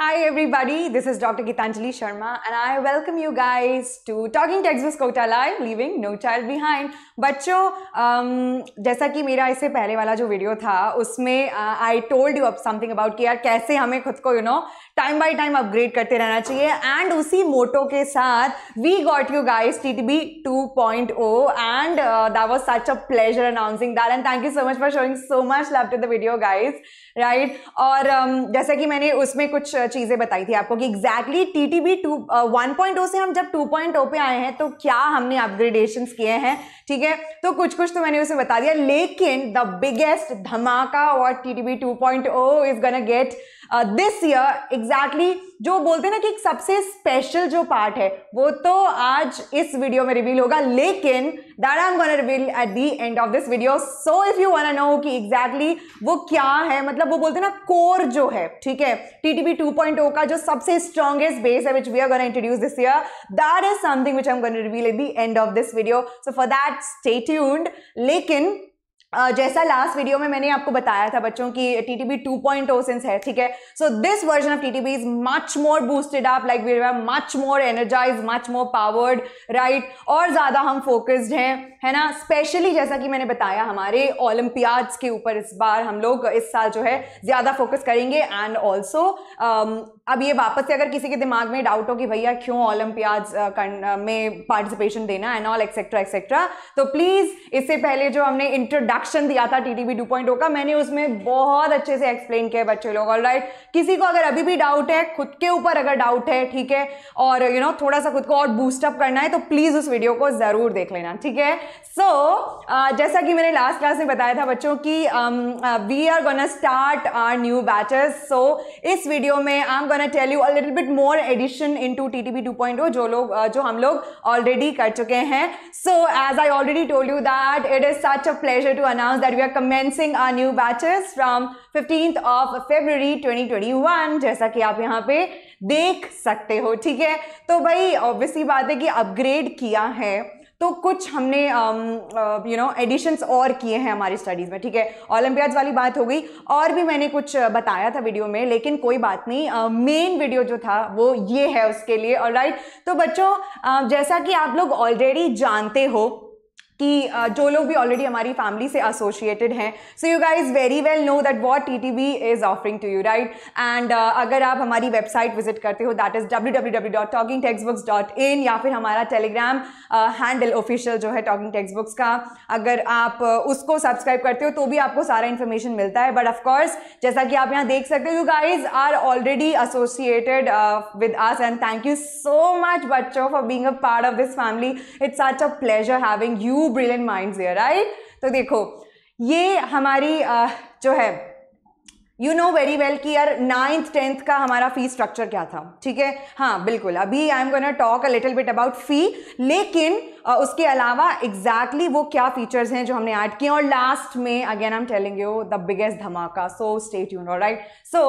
Hi everybody, this is Dr. Gitanjali Sharma and I welcome you guys to Talking Text with Kota Live, Leaving No Child Behind. बच्चों um, जैसा कि मेरा इससे पहले वाला जो वीडियो था उसमें I told you up something about कि यार कैसे हमें खुद को you know time by time upgrade करते रहना चाहिए एंड उसी मोटो के साथ we got you guys T T B two point O and that was such a pleasure announcing that and thank you so much for showing so much love to the video guys right और um, जैसा कि मैंने उसमें कुछ चीजें बताई थी आपको कि exactly T T B two one point O से हम जब टू पॉइंट ओ पे आए हैं तो क्या हमने अपग्रेडेशन किए हैं ठीक है तो कुछ कुछ तो मैंने उसे बता दिया लेकिन द बिगेस्ट धमाका और T T B two point O is get this year exactly जो बोलते हैं ना कि एक सबसे स्पेशल जो पार्ट है वो तो आज इस वीडियो में रिवील होगा लेकिन that I am gonna reveal at the end of this video so if you wanna know कि एग्जैक्टली exactly वो क्या है मतलब वो बोलते हैं ना कोर जो है ठीक है टू पॉइंट ओ का जो सबसे स्ट्रॉन्गेस्ट बेस है which we are gonna introduce this year that is something which I am gonna reveal at the end of this video so for that stay tuned लेकिन जैसा लास्ट वीडियो में मैंने आपको बताया था बच्चों की T T B two point sense है ठीक है so this version of T T B is much more boosted up like we are much more energize much more powered right और ज़्यादा हम फोकस्ड हैं है ना स्पेशली जैसा कि मैंने बताया हमारे ओलम्पियाड्स के ऊपर इस बार हम लोग इस साल जो है ज़्यादा फोकस करेंगे एंड ऑल्सो um, अब ये वापस से अगर किसी के दिमाग में डाउट हो कि भैया क्यों ओलम्पियाड्स uh, में पार्टिसिपेशन देना एंड ऑल एक्सेट्रा एक्सेट्रा तो प्लीज़ इससे पहले जो हमने इंट्रोडक्ट इंट्रोडक्शन दिया था टी टी टू का मैंने उसमें बहुत अच्छे से एक्सप्लेन किया बच्चे लोग ऑल राइट किसी को अगर अभी भी डाउट है खुद के ऊपर अगर डाउट है ठीक है और यू you नो know, थोड़ा सा खुद को और बूस्टअप करना है तो प्लीज़ उस वीडियो को ज़रूर देख लेना ठीक है सो so, uh, जैसा कि मैंने लास्ट क्लास में बताया था बच्चों की we are gonna start our new batches so इस वीडियो में I am gonna tell you a little bit more addition into T two point जो लोग uh, जो हम लोग ऑलरेडी कर चुके हैं so as I already told you that it is such a pleasure to announce that we are commencing our new batches from 15th of February 2021 जैसा कि आप यहाँ पे देख सकते हो ठीक है तो भाई ऑब्वियसली बात है कि अपग्रेड किया है तो कुछ हमने यू नो एडिशंस और किए हैं हमारी स्टडीज़ में ठीक है ओलम्पियाड्स वाली बात हो गई और भी मैंने कुछ बताया था वीडियो में लेकिन कोई बात नहीं मेन uh, वीडियो जो था वो ये है उसके लिए और राइट तो बच्चों uh, जैसा कि आप लोग ऑलरेडी जानते हो कि जो लोग भी ऑलरेडी हमारी फैमिली से एसोसिएटेड हैं so you guys very well know that what T T B is offering to you right and अगर आप हमारी वेबसाइट विजिट करते हो that is W W W dot talking text books dot in या फिर हमारा Telegram handle official जो है टॉकिंग टेक्स बुक्स का अगर आप उसको सब्सक्राइब करते हो तो भी आपको सारा इन्फॉर्मेशन मिलता है बट ऑफकोर्स जैसा कि आप यहाँ देख सकते हो you guys are already associated with us and thank you so much बच्चों for being a part of this family it's such a pleasure having you to brilliant mind there right तो देखो ये हमारी जो है यू नो वेरी वेल कि यार ninth tenth का हमारा फी स्ट्रक्चर क्या था ठीक है हाँ बिल्कुल अभी I am gonna talk a little bit about fee लेकिन uh, उसके अलावा एग्जैक्टली exactly वो क्या फीचर्स हैं जो हमने ऐड किए और लास्ट में again I am telling you the biggest धमाका so state know right so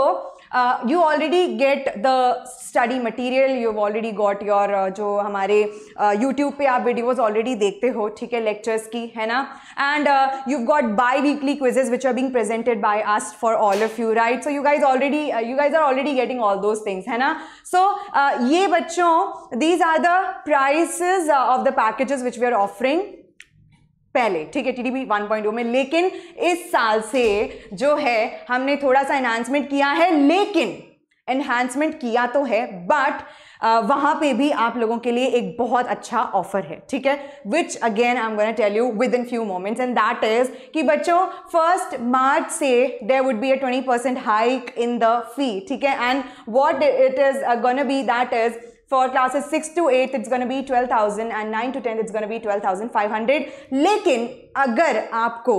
uh, you already get the study material you've already got your uh, जो हमारे uh, YouTube पे आप videos already देखते हो ठीक है lectures की है ना and uh, you've got bi-weekly quizzes which are being presented by us for all of you right so you guys already uh, you guys are already getting all those things है ना so uh, ये बच्चों these are the prices uh, of the packages which we are offering पहले ठीक है TDP 1.0 में लेकिन इस साल से जो है हमने थोड़ा सा एनहांसमेंट किया है लेकिन एनहांसमेंट किया तो है बट वहां पे भी आप लोगों के लिए एक बहुत अच्छा ऑफर है ठीक है which again I am gonna tell you within few moments and that is कि बच्चों फर्स्ट मार्च से there would be a twenty percent hike in the fee ठीक है and what it is gonna be that is for classes 6 to 8 it's going to be 12000 and 9 to 10 it's going to be 12500 lekin agar aapko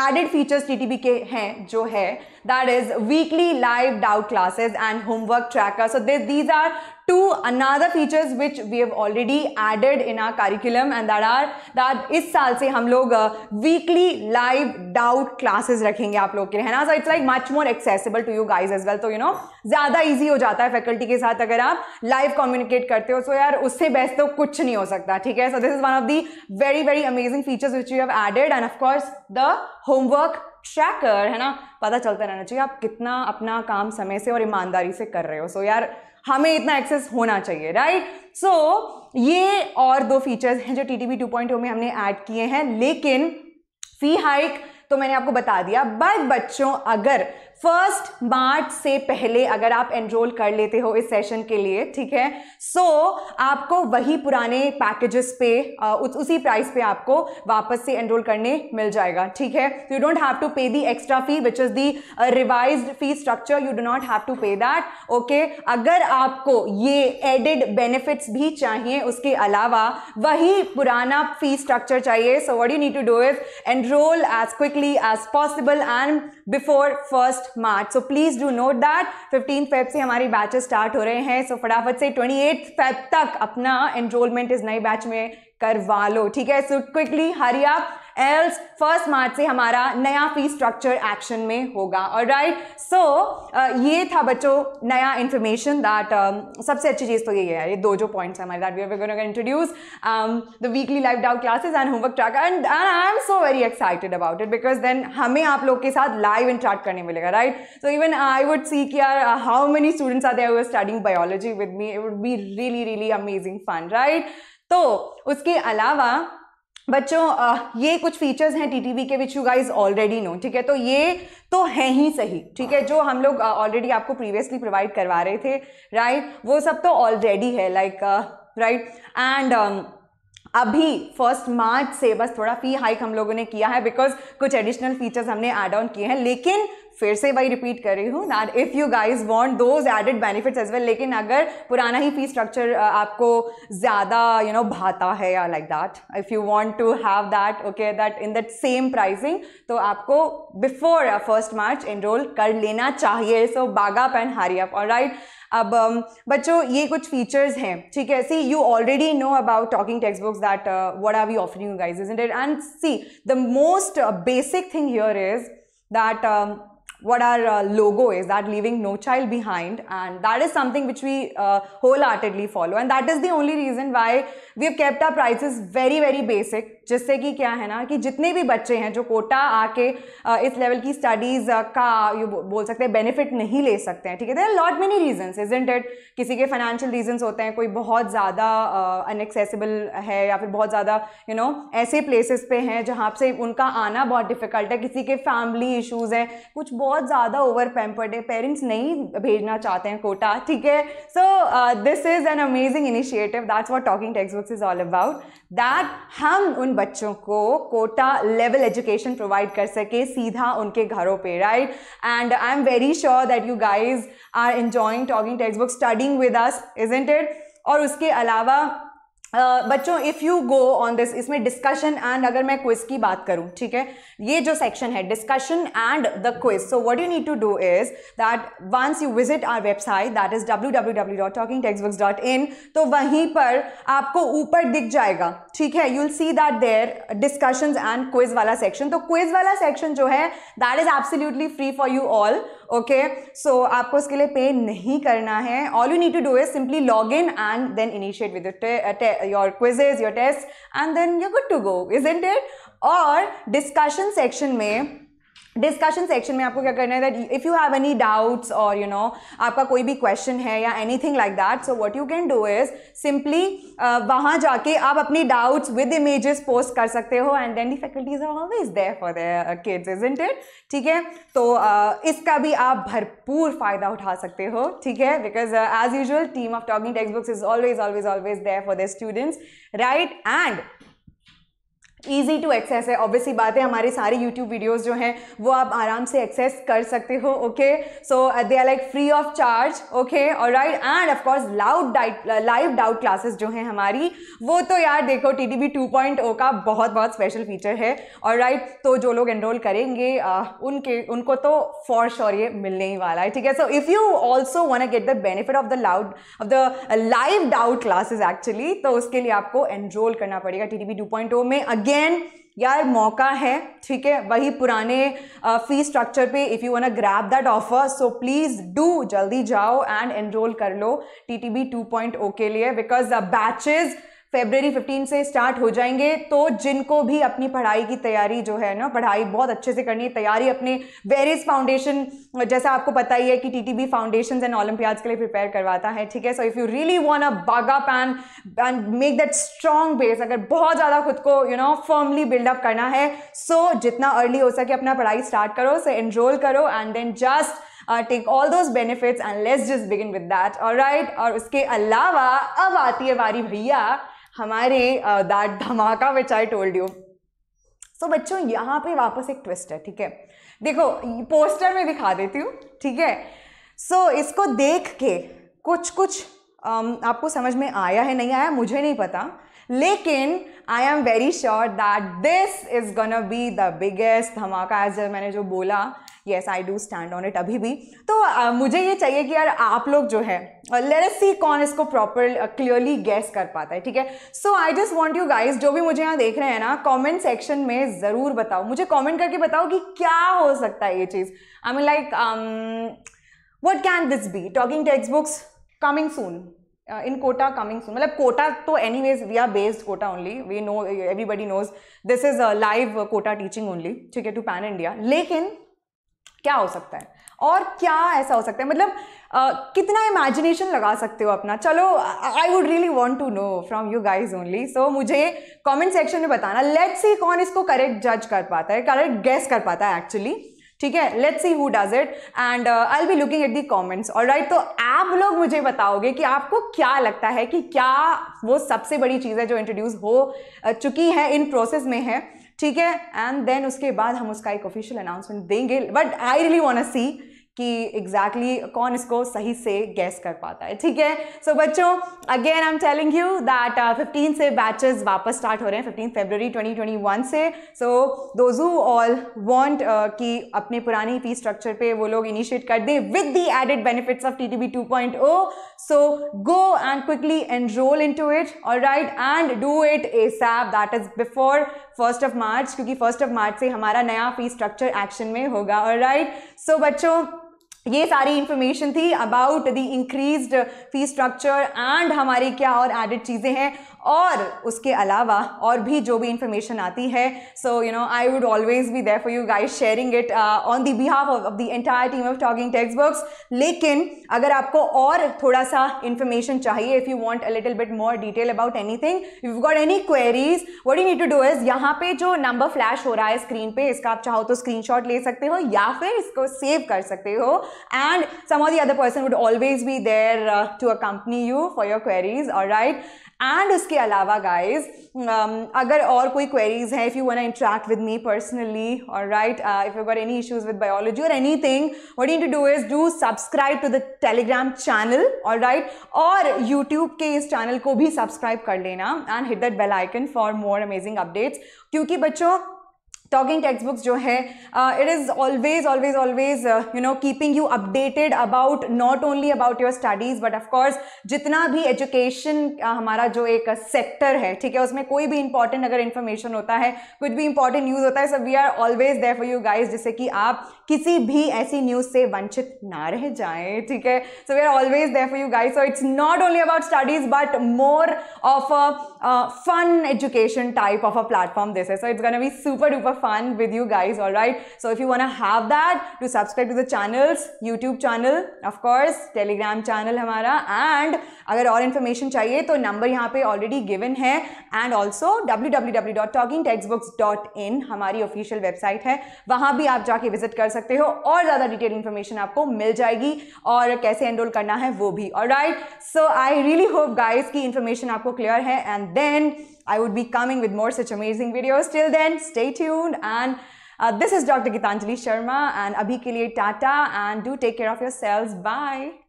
added features ttbk hai jo hai that is weekly live doubt classes and homework tracker so these are to another features which we have already added in our curriculum and that are that is saal se hum log uh, weekly live doubt classes rakhenge aap log ke liye hai na so it's like much more accessible to you guys as well so you know zyada easy ho jata hai faculty ke sath agar aap live communicate karte ho so yaar usse best to kuch nahi ho sakta theek hai so this is one of the very very amazing features which we have added and of course the homework tracker है ना पता चलता रहना चाहिए आप कितना अपना काम समय से और ईमानदारी से कर रहे हो सो so, यार हमें इतना एक्सेस होना चाहिए राइट सो so, ये और दो फीचर्स हैं जो टी 2.0 में हमने ऐड किए हैं लेकिन फी हाइक तो मैंने आपको बता दिया बट बच्चों अगर फर्स्ट मार्च से पहले अगर आप एनरोल कर लेते हो इस सेशन के लिए ठीक है सो so, आपको वही पुराने पैकेजेस पे उस, उसी प्राइस पे आपको वापस से एनरोल करने मिल जाएगा ठीक है you don't have to pay the extra fee which is the revise fee structure you do not have to pay that okay अगर आपको ये एडेड बेनिफिट्स भी चाहिए उसके अलावा वही पुराना फी स्ट्रक्चर चाहिए so what you need to do it enroll as quickly as possible and before first March so please do note that fifteen Feb से हमारी बैचेस स्टार्ट हो रहे हैं सो so, फटाफट से ट्वेंटी एट फेब तक अपना एनरोलमेंट इस नए बैच में करवा लो ठीक है so quickly hurry else first March से हमारा नया फी स्ट्रक्चर एक्शन में होगा और राइट सो ये था बच्चों नया इन्फॉर्मेशन दैट um, सबसे अच्छी चीज़ तो ये है ये दो जो पॉइंट्स हैं हमारे that we are going introduce the weekly live doubt classes and homework track and I am so very excited about it because then हमें आप लोग के साथ लाइव इंट्रैक्ट करने मिलेगा right so even I would see कि are how many students are there studying biology with me it would be really really amazing fun right तो उसके अलावा बच्चों ये कुछ फीचर्स हैं टीटीवी के which you guys already know ठीक है तो ये तो है ही सही ठीक है जो हम लोग ऑलरेडी आपको प्रीवियसली प्रोवाइड करवा रहे थे राइट वो सब तो ऑलरेडी है लाइक राइट एंड अभी फर्स्ट मार्च से बस थोड़ा फी हाइक हम लोगों ने किया है बिकॉज कुछ एडिशनल फीचर्स हमने एड ऑन किए हैं लेकिन फिर से वही रिपीट कर रही हूँ that if you guys want those added benefits as well लेकिन अगर पुराना ही फी स्ट्रक्चर आपको ज़्यादा यू नो भाता है या like that if you want to have that okay that in that same pricing तो आपको बिफोर फर्स्ट मार्च एनरोल कर लेना चाहिए सो बागा पैन हारी अप और राइट अब बच्चों ये कुछ फीचर्स हैं ठीक है see you already know about talking text books that what are we offering you guys is end and see the most basic thing here is that what our uh, logo is that leaving no child behind and that is something which we uh, wholeheartedly follow and that is the only reason why we have kept our prices very very basic जिससे कि क्या है ना कि जितने भी बच्चे हैं जो कोटा आके इस लेवल की स्टडीज़ का यू बोल सकते हैं बेनिफिट नहीं ले सकते हैं ठीक है there lot many reasons indeed किसी के फाइनेंशियल रीजंस होते हैं कोई बहुत ज़्यादा अनएक्सेसिबल है या फिर बहुत ज़्यादा यू नो ऐसे प्लेसेस पे हैं जहाँ से उनका आना बहुत डिफ़िकल्ट है किसी के फैमिली इशूज़ हैं कुछ बहुत ज़्यादा ओवर पेम्पर्ड है पेरेंट्स नहीं भेजना चाहते हैं कोटा ठीक है so this is an amazing initiative that's what talking text books is all about that हम उन बच्चों को कोटा लेवल एजुकेशन प्रोवाइड कर सके सीधा उनके घरों पे right and I am very sure that you guys are enjoying talking text book studying with us isn't it और उसके अलावा बच्चों if you go on this इसमें डिस्कशन एंड अगर मैं क्विज की बात करूं ठीक है ये जो सेक्शन है discussion and the quiz so what you need to do is that once you visit our website that is in तो वहीं पर आपको ऊपर दिख जाएगा ठीक है you will see that there discussions and quiz वाला सेक्शन तो क्विज वाला सेक्शन जो है that is absolutely free for you all okay so आपको इसके लिए पे नहीं करना है all you need to do is simply log in and then initiate with your quizzes your test and then you good to go isn't it और discussion section में discussion section में आपको क्या करना है that if you have any doubts और you know आपका कोई भी क्वेश्चन है या anything like that so what you can do is simply वहाँ जाके आप अपनी डाउट्स विद इमेजेस पोस्ट कर सकते हो and then the faculties are always there for their kids isn't it ठीक है तो uh, इसका भी आप भरपूर फ़ायदा उठा सकते हो ठीक है because as usual team of talking text books is always always always there for the students right and easy to access है ऑब्वियसली बात है हमारी सारी यूट्यूब वीडियोज़ जो हैं वो आप आराम से एक्सेस कर सकते हो okay so they are like free of charge okay और right and of course loud live doubt classes जो हैं हमारी वो तो यार देखो T D B two point O का बहुत बहुत स्पेशल फीचर है और राइट right, तो जो लोग एनरोल करेंगे आ, uh, उनके उनको तो फॉर श्योर ये मिलने ही वाला है ठीक है so if you also want get the benefit of the loud of the live doubt classes actually तो उसके लिए आपको एनरोल करना पड़ेगा T D B two point O में अगेन अगेन यार मौका है ठीक है वही पुराने फी स्ट्रक्चर पे if you a grab that offer so please do जल्दी जाओ एंड एनरोल कर लो T T B two point O के लिए बिकॉज बैचेज़ फेबररी 15 से स्टार्ट हो जाएंगे तो जिनको भी अपनी पढ़ाई की तैयारी जो है ना पढ़ाई बहुत अच्छे से करनी है तैयारी अपने वेरियस फाउंडेशन जैसा आपको पता ही है कि T T B foundation and olympiads के लिए प्रिपेयर करवाता है ठीक है so if you really want a बागा पैन and make that strong base अगर बहुत ज़्यादा खुद को यू नो फर्मली बिल्डअप करना है सो so, जितना अर्ली हो सके अपना पढ़ाई स्टार्ट करो सो एनरोल करो and then just take all those benefits and let's just begin with that और राइट और उसके अलावा अब आती है बारी भैया हमारी दैट धमाका विच आई टोल्ड यू सो बच्चों यहाँ पे वापस एक ट्विस्ट है ठीक है देखो पोस्टर में दिखा देती हूँ ठीक है सो so, इसको देख के कुछ कुछ um, आपको समझ में आया है नहीं आया मुझे नहीं पता लेकिन I am very sure that this is gonna be the biggest धमाका एज मैंने जो बोला yes I do stand on it अभी भी तो uh, मुझे ये चाहिए कि यार आप लोग जो है लेट अस सी कौन इसको प्रॉपर क्लियरली गैस कर पाता है ठीक है so I just want you guys जो भी मुझे यहाँ देख रहे हैं ना कॉमेंट सेक्शन में ज़रूर बताओ मुझे कॉमेंट करके बताओ कि क्या हो सकता है ये चीज़ I mean like what can this be talking text books coming soon in Kota coming soon मतलब कोटा तो anyways we are based Kota only we know everybody knows this is live Kota teaching only ठीक है टू पैन इंडिया लेकिन क्या हो सकता है और क्या ऐसा हो सकता है मतलब uh, कितना इमेजिनेशन लगा सकते हो अपना चलो I would really want to know from you guys only so मुझे कॉमेंट सेक्शन में बताना लेट्स सी कौन इसको करेक्ट जज कर पाता है करेक्ट गेस कर पाता है एक्चुअली ठीक है let's see who does it and I be looking at the comments और राइट तो आप लोग मुझे बताओगे कि आपको क्या लगता है कि क्या वो सबसे बड़ी चीज़ है जो इंट्रोड्यूस हो चुकी है इन प्रोसेस में है ठीक है एंड देन उसके बाद हम उसका एक ऑफिशियल अनाउंसमेंट देंगे but I really want see कि एग्जैक्टली exactly कौन इसको सही से गैस कर पाता है ठीक है सो so, बच्चों again I am telling you that fifteen से बैचेस वापस स्टार्ट हो रहे हैं फिफ्टीन फरवरी 2021 से सो दोजू ऑल वांट कि अपने पुरानी फी स्ट्रक्चर पे वो लोग इनिशिएट कर दें with the added benefits of T T B two point O so go and quickly enroll into it और right and do it ASAP that is before first of March क्योंकि first of मार्च से हमारा नया fee structure action में होगा और right so बच्चों ये सारी इंफॉर्मेशन थी about the increased fee structure and हमारी क्या और एडिड चीज़ें हैं और उसके अलावा और भी जो भी इंफॉर्मेशन आती है so you know I would always be there for you guys sharing it on the behalf of the entire team of talking text books लेकिन अगर आपको और थोड़ा सा इंफॉर्मेशन चाहिए if you want a little bit more detail about anything you got any queries what you need to do is यहाँ पे जो नंबर फ्लैश हो रहा है स्क्रीन पे इसका आप चाहो तो स्क्रीनशॉट ले सकते हो या फिर इसको सेव कर सकते हो and some of the other person would always be there to accompany you for your queries और राइट एंड उसके अलावा गाइज अगर और कोई क्वेरीज हैं if you wanna interact with me personally और right if you got any issues with biology और anything what you to do is do subscribe to the Telegram channel और right और YouTube के इस channel को भी subscribe कर लेना and hit that bell icon for more amazing updates क्योंकि बच्चों टॉकिंग टेक्स्ट बुक्स जो है it is always always always you know keeping you updated about not only about your studies but of course जितना भी education uh, हमारा जो एक sector है ठीक है उसमें कोई भी इंपॉर्टेंट अगर इन्फॉर्मेशन होता है कुछ भी इंपॉर्टेंट न्यूज़ होता है so we are always there for you guys जिससे कि आप किसी भी ऐसी न्यूज़ से वंचित ना रह जाएँ ठीक है so we are always there for you guys so it's not only about studies but more of a fun education type of a platform this है so it's gonna be super duper fun with you guys all right so if you want to have that to subscribe to the channels youtube channel of course telegram channel hamara and agar aur information chahiye to number yahan pe already given hai and also www.talkingtextbooks.in hamari official website है वहाँ भी आप जाके visit kar sakte ho aur zyada detailed information aapko mil jayegi aur kaise enroll karna hai wo bhi all right so I really hope guys ki information aapko clear hai and then I would be coming with more such amazing videos. Till then, stay tuned. And uh, this is Dr. Gitanjali Sharma and Abhi Tata. And do take care of yourselves. Bye.